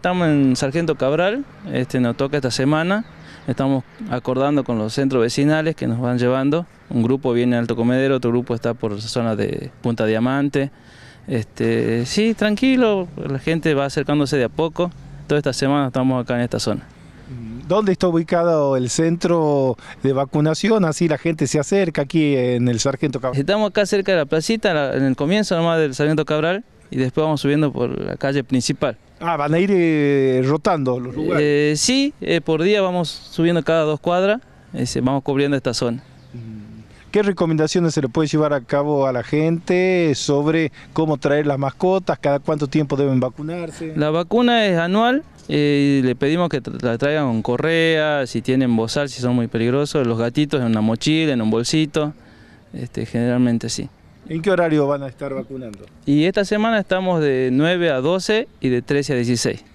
Estamos en Sargento Cabral, este, nos toca esta semana, estamos acordando con los centros vecinales que nos van llevando, un grupo viene al Alto Comedero, otro grupo está por la zona de Punta Diamante, este, sí, tranquilo, la gente va acercándose de a poco, toda esta semana estamos acá en esta zona. ¿Dónde está ubicado el centro de vacunación? Así la gente se acerca aquí en el Sargento Cabral. Estamos acá cerca de la placita, en el comienzo nomás del Sargento Cabral, y después vamos subiendo por la calle principal. Ah, van a ir eh, rotando los lugares. Eh, sí, eh, por día vamos subiendo cada dos cuadras, vamos cubriendo esta zona. Mm. ¿Qué recomendaciones se le puede llevar a cabo a la gente sobre cómo traer las mascotas? ¿Cada cuánto tiempo deben vacunarse? La vacuna es anual. le pedimos que la traigan con correa, si tienen bozal, si son muy peligrosos, los gatitos en una mochila, en un bolsito, este, generalmente sí. ¿En qué horario van a estar vacunando? Y esta semana estamos de 9 a 12 y de 13 a 16.